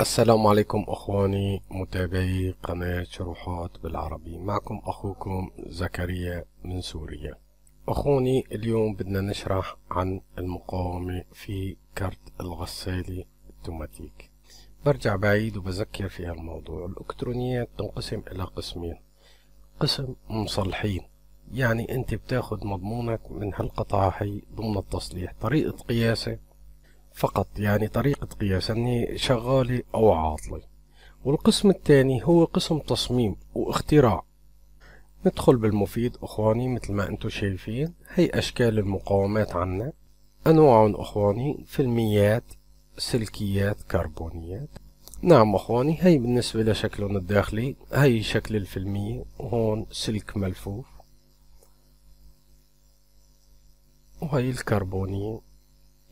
السلام عليكم أخواني متابعي قناة شروحات بالعربي معكم أخوكم زكريا من سوريا أخواني اليوم بدنا نشرح عن المقاومة في كارت الغسالة التوماتيك برجع بعيد وبذكر في هالموضوع الإلكترونيات تنقسم إلى قسمين قسم مصلحين يعني أنت بتاخد مضمونك من هالقطعة هي ضمن التصليح طريقة قياسه فقط يعني طريقة قياس أني شغالة أو عاطلة والقسم الثاني هو قسم تصميم واختراع ندخل بالمفيد أخواني مثل ما أنتم شايفين هي أشكال المقاومات عنا أنواع أخواني فلميات سلكيات كربونيات نعم أخواني هي بالنسبة لشكلهم الداخلي هي شكل الفيلمية هون سلك ملفوف وهي الكربونية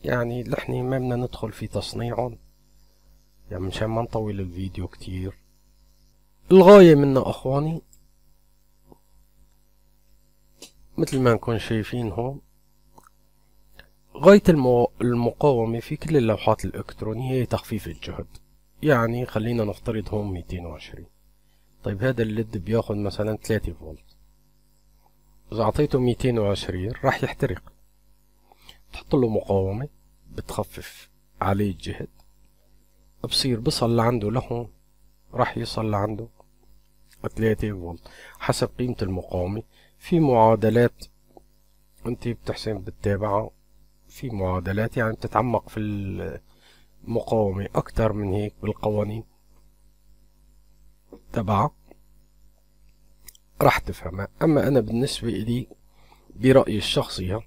يعني نحن ما بدنا ندخل في تصنيعهم يعني مشان ما نطول الفيديو كتير الغاية منا اخواني مثل ما نكون شايفين هون غاية المقاومة في كل اللوحات الإلكترونية هي تخفيف الجهد يعني خلينا نفترض هون 220 طيب هذا الليد بياخد مثلا 3 فولت إذا أعطيته 220 راح يحترق بتحط له مقاومة بتخفف عليه الجهد بصير بصل لعنده لهون راح يصل لعنده 3 فولت حسب قيمة المقاومة في معادلات انت بتحسن بتتابعها في معادلات يعني بتتعمق في المقاومة أكتر من هيك بالقوانين تبعها راح تفهمها أما أنا بالنسبة إلي برأيي الشخصي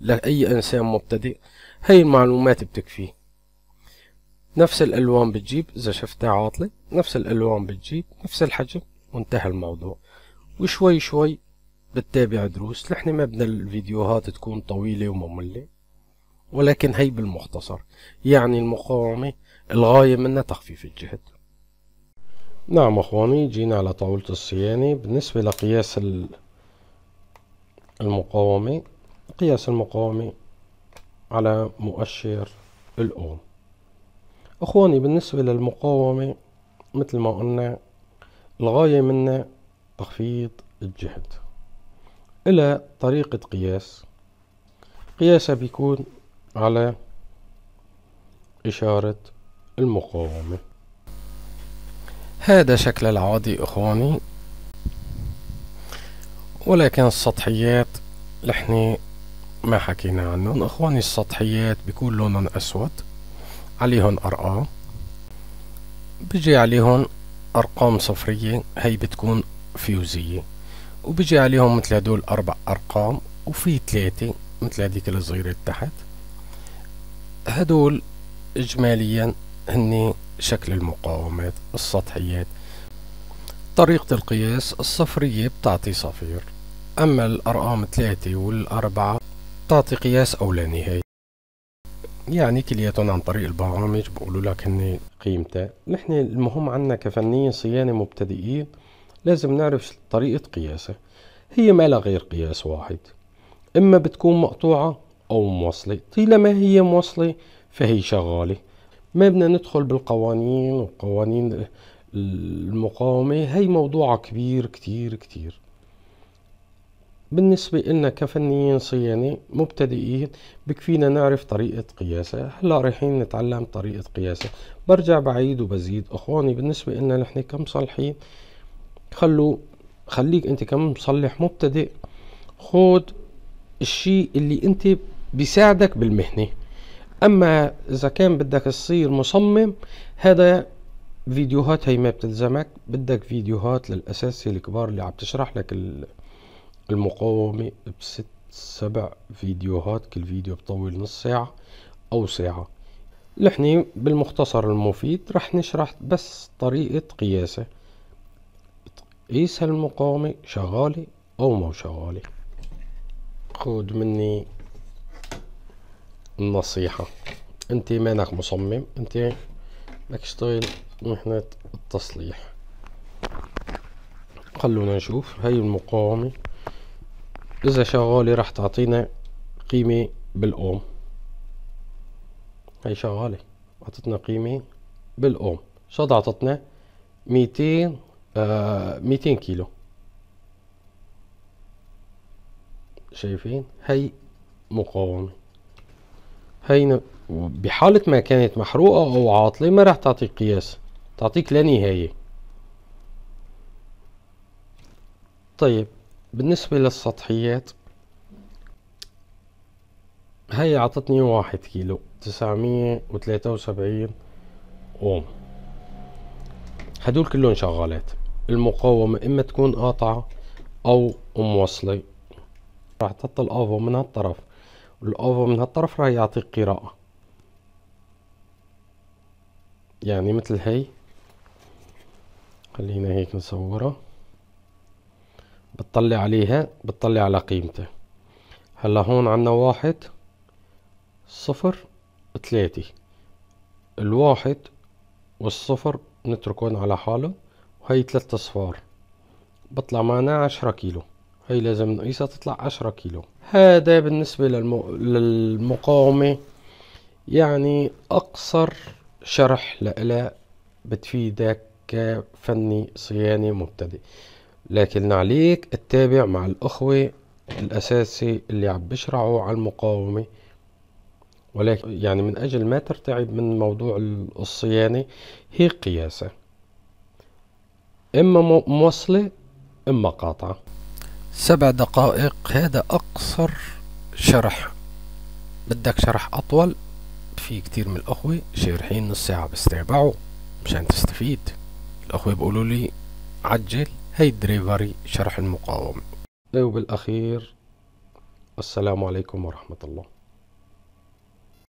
لأي إنسان مبتدئ هاي المعلومات بتكفيه نفس الألوان بتجيب إذا شفتها عاطلة نفس الألوان بتجيب نفس الحجم وانتهى الموضوع وشوي شوي بتتابع دروس نحن ما بدنا الفيديوهات تكون طويلة ومملة ولكن هي بالمختصر يعني المقاومة الغاية منها تخفيف الجهد نعم اخواني جينا على طاولة الصيانة بالنسبة لقياس المقاومة قياس المقاومة على مؤشر الأوم أخواني بالنسبة للمقاومة مثل ما قلنا الغاية منها تخفيض الجهد إلى طريقة قياس قياسها بيكون على إشارة المقاومة هذا شكل العادي إخواني ولكن السطحيات لحني ما حكينا عنهم اخواني السطحيات بيكون لونهم اسود عليهم ارقام بيجي عليهم ارقام صفرية هي بتكون فيوزية وبيجي عليهم مثل هدول اربع ارقام وفي ثلاثة مثل هذيك الصغيرة تحت هدول اجماليا هني شكل المقاومات السطحيات طريقة القياس الصفرية بتعطي صفير أما الأرقام ثلاثة والأربعة تعطي قياس او لا نهاية يعني كلياتهم عن طريق البرامج بقولوا لك هن قيمتها نحن المهم عنا كفنيين صيانة مبتدئين لازم نعرف طريقة قياسها هي ما لا غير قياس واحد إما بتكون مقطوعة أو موصلة طالما هي موصلة فهي شغالة ما بدنا ندخل بالقوانين وقوانين المقاومة هي موضوع كبير كتير كتير بالنسبة لنا كفنيين صيانة مبتدئين بكفينا نعرف طريقة قياسها هلا رايحين نتعلم طريقة قياسها برجع بعيد وبزيد اخواني بالنسبة لنا نحن كمصلحين خلو خليك انت كمصلح مبتدئ خود الشيء اللي انت بيساعدك بالمهنة اما اذا كان بدك تصير مصمم هذا فيديوهات هي ما بتلزمك بدك فيديوهات للاساسي الكبار اللي عم تشرح لك ال... المقاومة بست سبع فيديوهات كل فيديو بطول نص ساعة أو ساعة نحن بالمختصر المفيد رح نشرح بس طريقة قياسه قيس هالمقاومة شغالة أو مو شغالة خود مني النصيحة انت مانك مصمم انت بدك تشتغل محنة التصليح خلونا نشوف هاي المقاومة اذا شغالة راح تعطينا قيمة بالاوم هي شغالة اعطتنا قيمة بالاوم شو اعطتنا ميتين آه ميتين كيلو شايفين هي مقاومة هي بحالة ما كانت محروقة او عاطلة ما راح تعطيك قياس تعطيك لا نهاية طيب بالنسبة للسطحيات هاي عطتني واحد كيلو تسعمية وتلاتة وسبعين اوم هدول كلهم شغالات المقاومة اما تكون قاطعة او موصلة راح تحط الافو من هالطرف والافو من هالطرف راح يعطيك قراءة يعني مثل هي خلينا هيك نصورها بتطلع عليها بتطلع على قيمته هلا هون عنا واحد صفر ثلاثة الواحد والصفر نتركون على حاله وهي ثلاثة أصفار بطلع معنا عشرة كيلو هي لازم نقيسها تطلع عشرة كيلو هذا بالنسبة للم... للمقاومة يعني أقصر شرح لإلها بتفيدك كفني صياني مبتدئ لكن عليك تتابع مع الأخوة الأساسي اللي عم بشرعوا على المقاومة ولكن يعني من أجل ما ترتعب من موضوع الصيانة هي قياسة إما موصلة إما قاطعة سبع دقائق هذا أقصر شرح بدك شرح أطول في كتير من الأخوة شارحين نص ساعة بس مشان تستفيد الأخوة بيقولوا لي عجل هاي دريفري شرح المقاومة وبالأخير السلام عليكم ورحمة الله